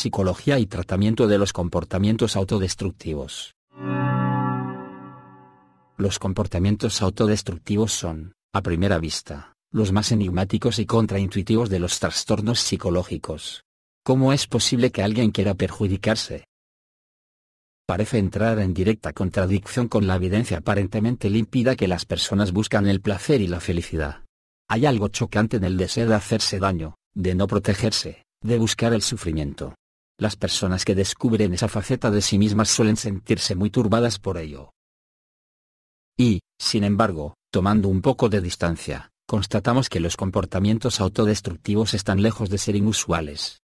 psicología y tratamiento de los comportamientos autodestructivos. Los comportamientos autodestructivos son, a primera vista, los más enigmáticos y contraintuitivos de los trastornos psicológicos. ¿Cómo es posible que alguien quiera perjudicarse? Parece entrar en directa contradicción con la evidencia aparentemente límpida que las personas buscan el placer y la felicidad. Hay algo chocante en el deseo de hacerse daño, de no protegerse, de buscar el sufrimiento. Las personas que descubren esa faceta de sí mismas suelen sentirse muy turbadas por ello. Y, sin embargo, tomando un poco de distancia, constatamos que los comportamientos autodestructivos están lejos de ser inusuales.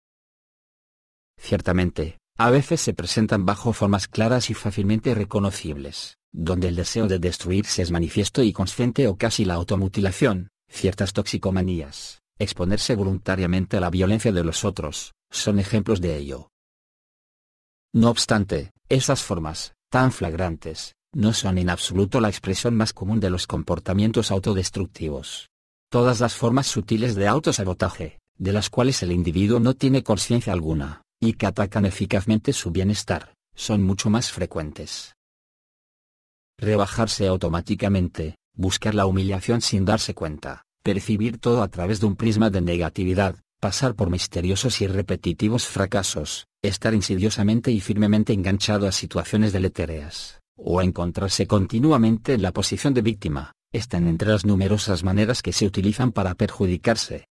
Ciertamente, a veces se presentan bajo formas claras y fácilmente reconocibles, donde el deseo de destruirse es manifiesto y consciente o casi la automutilación, ciertas toxicomanías, exponerse voluntariamente a la violencia de los otros, son ejemplos de ello. No obstante, esas formas, tan flagrantes, no son en absoluto la expresión más común de los comportamientos autodestructivos. Todas las formas sutiles de autosabotaje, de las cuales el individuo no tiene conciencia alguna, y que atacan eficazmente su bienestar, son mucho más frecuentes. Rebajarse automáticamente, buscar la humillación sin darse cuenta, percibir todo a través de un prisma de negatividad, pasar por misteriosos y repetitivos fracasos, estar insidiosamente y firmemente enganchado a situaciones deletéreas, o encontrarse continuamente en la posición de víctima, están entre las numerosas maneras que se utilizan para perjudicarse.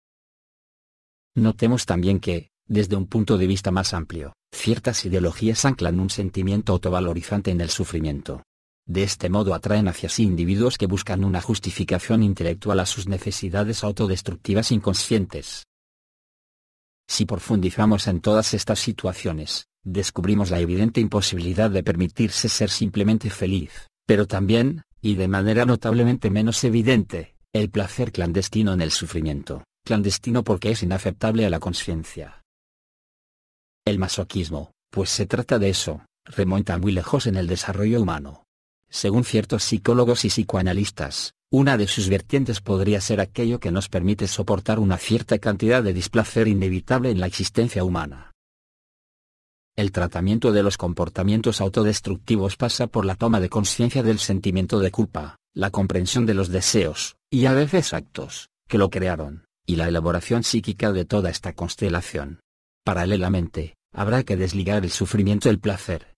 Notemos también que, desde un punto de vista más amplio, ciertas ideologías anclan un sentimiento autovalorizante en el sufrimiento. De este modo atraen hacia sí individuos que buscan una justificación intelectual a sus necesidades autodestructivas inconscientes, si profundizamos en todas estas situaciones, descubrimos la evidente imposibilidad de permitirse ser simplemente feliz, pero también, y de manera notablemente menos evidente, el placer clandestino en el sufrimiento, clandestino porque es inaceptable a la conciencia. El masoquismo, pues se trata de eso, remonta muy lejos en el desarrollo humano. Según ciertos psicólogos y psicoanalistas, una de sus vertientes podría ser aquello que nos permite soportar una cierta cantidad de displacer inevitable en la existencia humana. El tratamiento de los comportamientos autodestructivos pasa por la toma de conciencia del sentimiento de culpa, la comprensión de los deseos, y a veces actos, que lo crearon, y la elaboración psíquica de toda esta constelación. Paralelamente, habrá que desligar el sufrimiento del placer